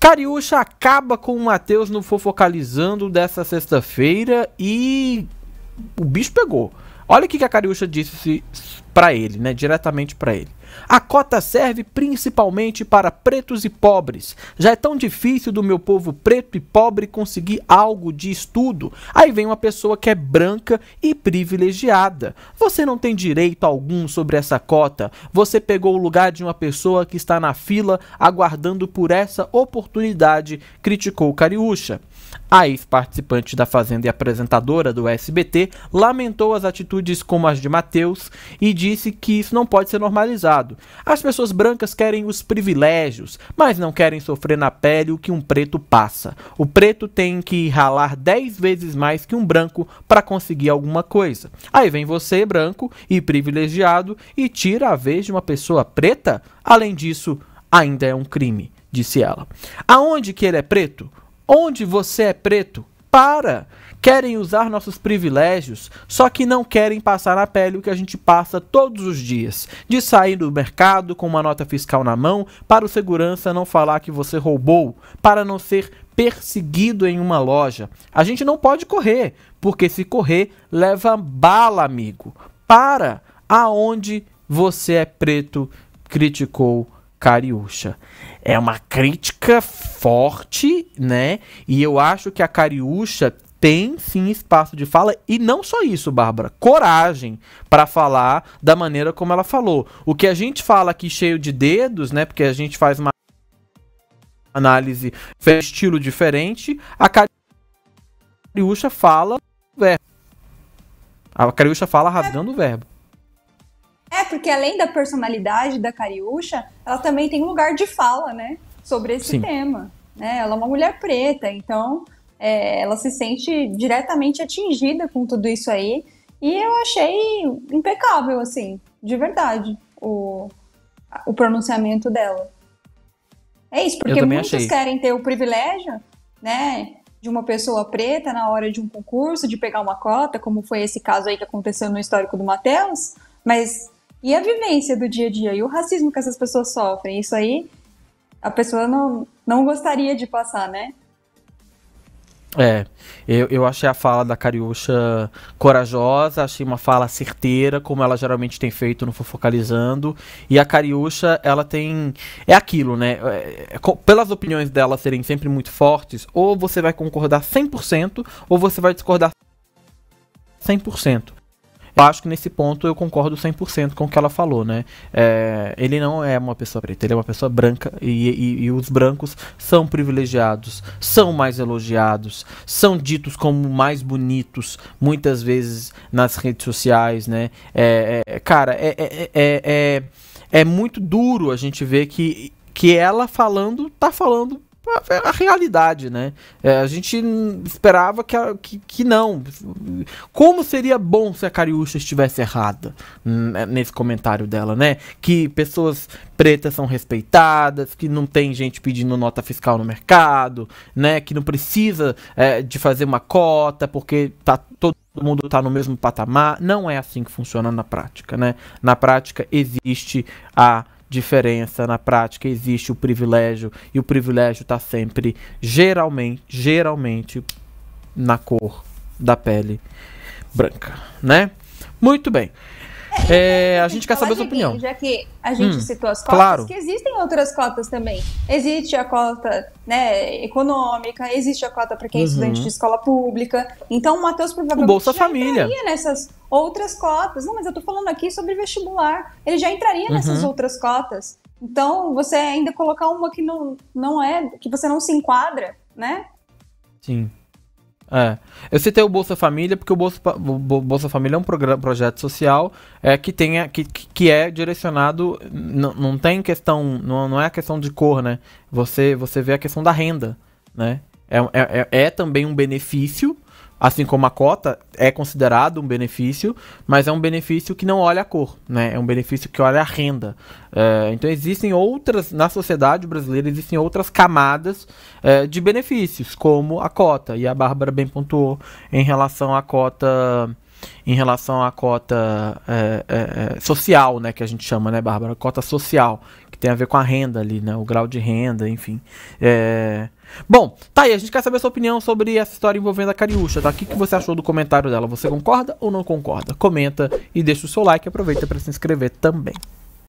Cariúcha acaba com o Matheus no Fofocalizando dessa sexta-feira e o bicho pegou. Olha o que a Cariúcha disse para ele, né, diretamente para ele. A cota serve principalmente para pretos e pobres. Já é tão difícil do meu povo preto e pobre conseguir algo de estudo. Aí vem uma pessoa que é branca e privilegiada. Você não tem direito algum sobre essa cota. Você pegou o lugar de uma pessoa que está na fila aguardando por essa oportunidade, criticou Cariúcha. A ex-participante da Fazenda e apresentadora do SBT lamentou as atitudes como as de Matheus e disse que isso não pode ser normalizado. As pessoas brancas querem os privilégios, mas não querem sofrer na pele o que um preto passa. O preto tem que ralar 10 vezes mais que um branco para conseguir alguma coisa. Aí vem você, branco e privilegiado, e tira a vez de uma pessoa preta? Além disso, ainda é um crime, disse ela. Aonde que ele é preto? Onde você é preto? para. Querem usar nossos privilégios, só que não querem passar na pele o que a gente passa todos os dias. De sair do mercado com uma nota fiscal na mão, para o segurança não falar que você roubou, para não ser perseguido em uma loja. A gente não pode correr, porque se correr, leva bala, amigo. Para aonde você é preto criticou Cariúcha. É uma crítica forte, né? E eu acho que a Cariúcha tem sim espaço de fala e não só isso, Bárbara, coragem para falar da maneira como ela falou. O que a gente fala aqui cheio de dedos, né? Porque a gente faz uma análise fez estilo diferente, a Cariúcha fala o verbo. A Cariúcha fala rasgando o verbo. É, porque além da personalidade da Cariúcha, ela também tem um lugar de fala, né? Sobre esse Sim. tema. Né? Ela é uma mulher preta, então é, ela se sente diretamente atingida com tudo isso aí. E eu achei impecável, assim, de verdade, o, o pronunciamento dela. É isso, porque muitos achei. querem ter o privilégio, né, de uma pessoa preta na hora de um concurso, de pegar uma cota, como foi esse caso aí que aconteceu no histórico do Matheus, mas e a vivência do dia a dia e o racismo que essas pessoas sofrem, isso aí a pessoa não, não gostaria de passar, né? É, eu, eu achei a fala da Cariúcha corajosa, achei uma fala certeira, como ela geralmente tem feito no Fofocalizando. E a Cariúcha, ela tem. É aquilo, né? É, é, pelas opiniões dela serem sempre muito fortes, ou você vai concordar 100%, ou você vai discordar 100%. Eu acho que nesse ponto eu concordo 100% com o que ela falou, né? É, ele não é uma pessoa preta, ele é uma pessoa branca e, e, e, os brancos são privilegiados, são mais elogiados, são ditos como mais bonitos, muitas vezes nas redes sociais, né? É, é, é cara, é é, é, é muito duro a gente ver que, que ela falando, tá falando a, a realidade, né? É, a gente esperava que, a, que, que, não. Como seria bom se a Cariúcha estivesse errada hum, é, nesse comentário dela, né? Que pessoas pretas são respeitadas, que não tem gente pedindo nota fiscal no mercado, né? Que não precisa é, de fazer uma cota porque tá todo todo mundo está no mesmo patamar. Não é assim que funciona na prática, né? Na prática existe a diferença na prática existe o privilégio e o privilégio está sempre geralmente geralmente na cor da pele branca, né? Muito bem. É, é, é, é a gente quer saber a sua opinião. Já que a gente hum, citou as cotas, claro. que existem outras cotas também. Existe a cota né, econômica, existe a cota para quem é uhum. estudante de escola pública. Então o Matheus provavelmente o Bolsa Família. nessas outras cotas. Não, mas eu estou falando aqui sobre vestibular. Ele já entraria uhum. nessas outras cotas. Então, você ainda colocar uma que não, não é, que você não se enquadra, né? Sim. É. Eu citei o Bolsa Família porque o Bolsa, o Bolsa Família é um programa, projeto social é, que, tenha, que, que é direcionado. Não tem questão. Não, não é a questão de cor, né? Você, você vê a questão da renda, né? É, é, é, é também um benefício, assim como a cota, é considerado um benefício, mas é um benefício que não olha a cor, né? É um benefício que olha a renda. É, então existem outras, na sociedade brasileira, existem outras camadas é, de benefícios, como a cota. E a Bárbara bem pontuou em relação à cota em relação à cota é, é, é social, né, que a gente chama, né, Bárbara? Cota social, que tem a ver com a renda ali, né, o grau de renda, enfim. É, Bom, tá aí, a gente quer saber a sua opinião sobre essa história envolvendo a Cariúcha, tá? O que, que você achou do comentário dela? Você concorda ou não concorda? Comenta e deixa o seu like, aproveita para se inscrever também.